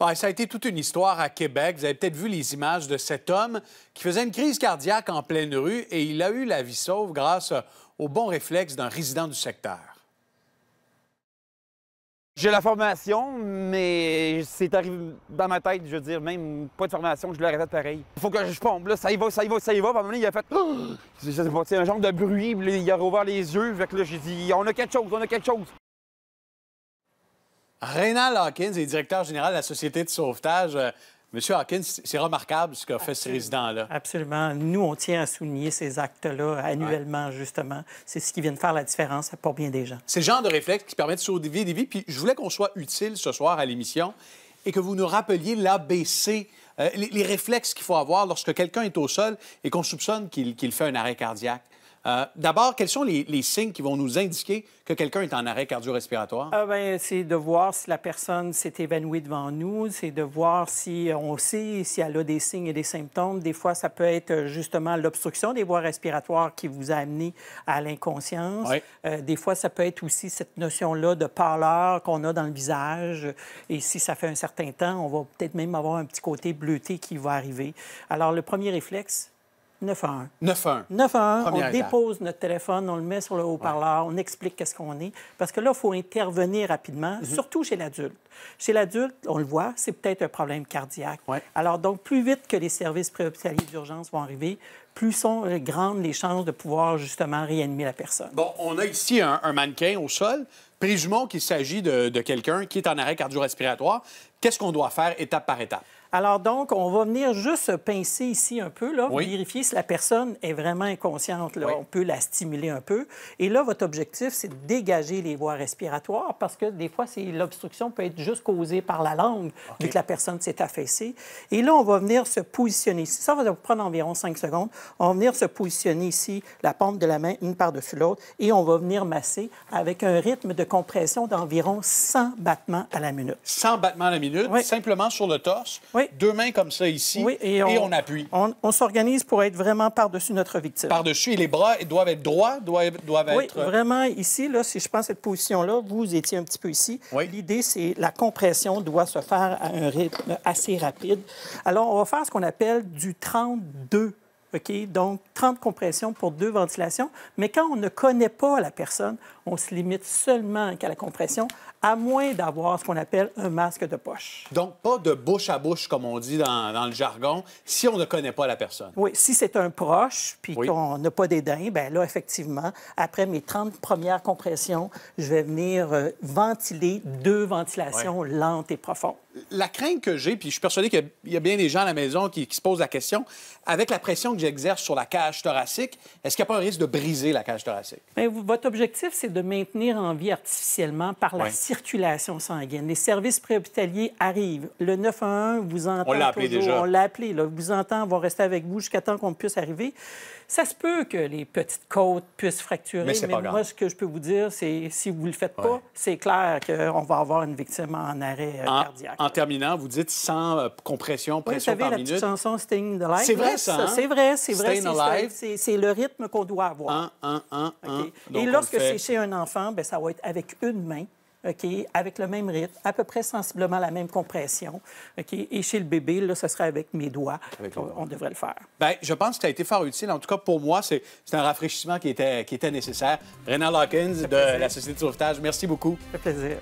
Ben, ça a été toute une histoire à Québec. Vous avez peut-être vu les images de cet homme qui faisait une crise cardiaque en pleine rue et il a eu la vie sauve grâce au bon réflexe d'un résident du secteur. J'ai la formation, mais c'est arrivé dans ma tête, je veux dire, même pas de formation, je l'aurais fait pareil. Il faut que je pompe, là, ça y va, ça y va, ça y va. à un moment il a fait, ah! J'ai un genre de bruit, il a rouvert les yeux, fait que là, j'ai dit, on a quelque chose, on a quelque chose. Reynald Hawkins est directeur général de la Société de sauvetage. Euh, Monsieur Hawkins, c'est remarquable ce qu'a fait ce résident-là. Absolument. Nous, on tient à souligner ces actes-là annuellement, justement. C'est ce qui vient de faire la différence pour bien des gens. C'est le genre de réflexe qui permet de sauver des vies. Puis je voulais qu'on soit utile ce soir à l'émission et que vous nous rappeliez l'ABC, euh, les, réflexes qu'il faut avoir lorsque quelqu'un est au sol et qu'on soupçonne qu'il fait un arrêt cardiaque. Euh, d'abord, quels sont les, signes qui vont nous indiquer que quelqu'un est en arrêt cardio-respiratoire? Ah, ben, c'est de voir si la personne s'est évanouie devant nous, c'est de voir si euh, on sait si elle a des signes et des symptômes. Des fois, ça peut être euh, justement l'obstruction des voies respiratoires qui vous a amené à l'inconscience. des fois, ça peut être aussi cette notion-là de pâleur qu'on a dans le visage. Et si ça fait un certain temps, on va peut-être même avoir un petit côté bleuté qui va arriver. Alors, le premier réflexe, 9 9 9 9 Première on dépose notre téléphone, on le met sur le haut-parleur, on explique qu'est-ce qu'on est. Parce que là, il faut intervenir rapidement, mhm. surtout chez l'adulte. Chez l'adulte, on le voit, c'est peut-être un problème cardiaque. Alors, donc, plus vite que les services préhospitaliers d'urgence vont arriver, plus sont grandes les chances de pouvoir justement réanimer la personne. Bon, on a ici un, mannequin au sol. Présumons qu'il s'agit de, quelqu'un qui est en arrêt cardio-respiratoire. Qu'est-ce qu'on doit faire étape par étape? Alors donc, on va venir juste pincer ici un peu, là, vérifier si la personne est vraiment inconsciente. Là. On peut la stimuler un peu. Et là, votre objectif, c'est de dégager les voies respiratoires parce que des fois, l'obstruction peut être juste causée par la langue, vu que la personne s'est affaissée. Et là, on va venir se positionner ici. Ça va prendre environ 5 secondes. On va venir se positionner ici, la pompe de la main, une par-dessus l'autre, et on va venir masser avec un rythme de compression d'environ 100 battements à la minute. 100 battements à la minute, simplement sur le torse, deux mains comme ça ici, et, on, appuie. On, s'organise pour être vraiment par-dessus notre victime. Par-dessus, et les bras doivent être droits, doivent, être... Euh, vraiment ici, là, si je prends cette position-là, vous étiez un petit peu ici. L'idée, c'est la compression doit se faire à un rythme assez rapide. Alors, on va faire ce qu'on appelle du 32 OK? Donc, 30 compressions pour deux ventilations. Mais quand on ne connaît pas la personne, on se limite seulement à la compression, à moins d'avoir ce qu'on appelle un masque de poche. Donc, pas de bouche à bouche, comme on dit dans, le jargon, si on ne connaît pas la personne. Oui, si c'est un proche, puis qu'on n'a pas d'édain, bien là, effectivement, après mes 30 premières compressions, je vais venir euh, ventiler deux ventilations lentes et profondes la crainte que j'ai, puis je suis persuadé qu'il y, a bien des gens à la maison qui, se posent la question, avec la pression que j'exerce sur la cage thoracique, est-ce qu'il n'y a pas un risque de briser la cage thoracique? Bien, votre objectif, c'est de maintenir en vie artificiellement par la circulation sanguine. Les services préhospitaliers arrivent. Le 911 vous entend. On l'a appelé déjà. On l'a appelé. On vous entend, va rester avec vous jusqu'à temps qu'on puisse arriver. Ça se peut que les petites côtes puissent fracturer, mais, mais moi, ce que je peux vous dire, c'est si vous ne le faites pas, c'est clair qu'on va avoir une victime en arrêt euh, en, cardiaque vous dites sans euh, compression, pression oui, la chanson Sting C'est vrai, ça. Hein? C'est vrai, c'est vrai. C'est le rythme qu'on doit avoir. Un, un, un, Et lorsque c'est chez un enfant, ben, ça va être avec une main. avec le même rythme, à peu près sensiblement la même compression. et chez le bébé, là, ce serait avec mes doigts. on, devrait le faire. Bien, je pense que ça a été fort utile. En tout cas, pour moi, c'est un rafraîchissement qui était, qui était nécessaire. Renal Hawkins de la Société de sauvetage, merci beaucoup. Ça plaisir.